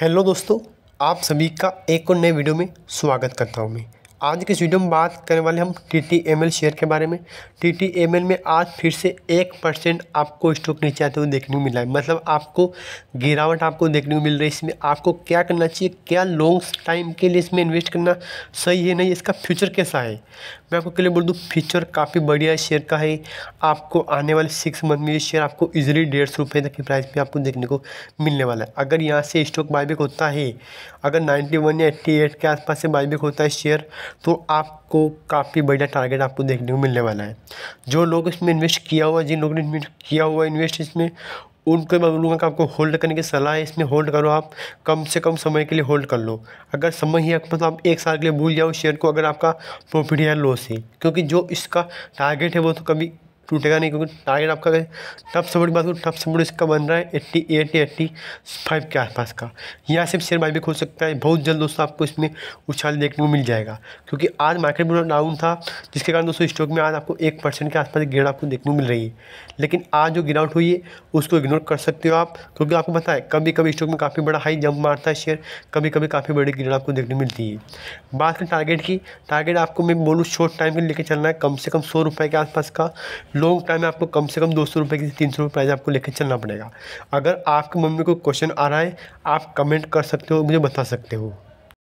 hello दोस्तों आप सभी का एक और नए वीडियो में स्वागत करता हूँ मैं आज के वीडियो में बात करने वाले हम T T M L share के बारे में टी टी एम एल में आज फिर से एक परसेंट आपको स्टॉक नीचे आते हुए देखने को मिला है मतलब आपको गिरावट आपको देखने को मिल रही है इसमें आपको क्या करना चाहिए क्या लॉन्ग टाइम के लिए इसमें इन्वेस्ट करना सही है नहीं इसका फ्यूचर कैसा है मैं आपको क्लियर बोल दूँ फ्यूचर काफ़ी बढ़िया शेयर का है आपको आने वाले सिक्स मंथ में ये शेयर आपको ईजिली डेढ़ सौ रुपये तक की प्राइस में आपको देखने को मिलने वाला है अगर यहाँ से स्टॉक बायबैक होता है अगर नाइन्टी वन या एट्टी एट के आसपास से बायबैक होता है शेयर तो आपको काफ़ी बढ़िया टारगेट आपको देखने को मिलने वाला है जो लोग इसमें इन्वेस्ट किया हुआ जिन लोगों ने इन्वेस्ट किया हुआ इन्वेस्ट इसमें उनको मैं बोलूँगा कि आपको होल्ड करने की सलाह है इसमें होल्ड करो आप कम से कम समय के लिए होल्ड कर लो अगर समय ही मतलब आप एक साल के लिए भूल जाओ शेयर को अगर आपका प्रॉफिट या लॉस है क्योंकि जो इसका टारगेट है वो तो कभी टूटेगा नहीं क्योंकि टारगेट आपका टप सपोर्ट बात करूँ टप सपोर्ट इसका बन रहा है एट्टी एट या एट्टी फाइव के आसपास का यहाँ सिर्फ शेयर बाई भी हो सकता है बहुत जल्द दोस्तों आपको इसमें उछाल देखने को मिल जाएगा क्योंकि आज मार्केट पूरा डाउन था जिसके कारण दोस्तों स्टॉक में आज आपको एक परसेंट के आसपास गिरावट आपको देखने को मिल रही है लेकिन आज जो गिरावट हुई है उसको इग्नोर कर सकते हो आप क्योंकि आपको पता है कभी कभी स्टॉक में काफ़ी बड़ा हाई जंप मारता है शेयर कभी कभी काफ़ी बड़ी गिरावट आपको देखने को मिलती है बात करें टारगेट की टारगेट आपको मैं बोलूँ शॉर्ट टाइम के लेकर चलना है कम से कम सौ रुपये के आसपास का लॉन्ग टाइम में आपको कम से कम दो सौ रुपये की तीन सौ रुपये प्राइस आपको लेकर चलना पड़ेगा अगर आपकी मम्मी को क्वेश्चन आ रहा है आप कमेंट कर सकते हो मुझे बता सकते हो